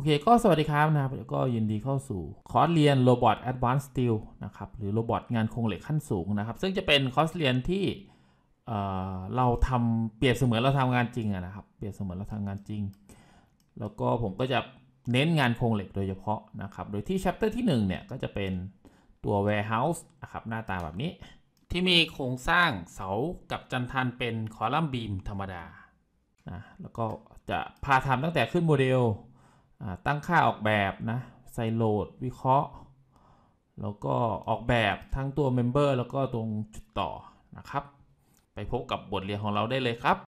โอเคก็สวัสดีครับนะครับก็ยินดีเข้าสู่ คอร์สเรียน Robot Advanced Steel นะครับ หรือ Robot งานโครงเหล็กขั้นสูงนะครับ ซึ่งจะเป็นคอร์สเรียนที่เเราทำเปรียบเสมือนเราทำงานจริงนะครับเปรียบเสมือนเราทำงานจริง แล้วก็ผมก็จะเน้นงานโครงเหล็กโดยเฉพาะนะครับ โดยที่ chapter ที่1เนี่ยก็จะเป็นตัว warehouse นะครับหน้าตาแบบนี้ ที่มีโครงสร้างเสากับจันทันเป็นคอลัมน์บีมธรรมดานะแล้วก็จะพาทำตั้งแต่ขึ้นโมเดลตั้งค่าออกแบบนะ ใส่โหลดวิเคราะห์ แล้วก็ออกแบบทั้งตัวเมมเบอร์แล้วก็ตรงจุดต่อนะครับ ไปพบกับบทเรียนของเราได้เลยครับ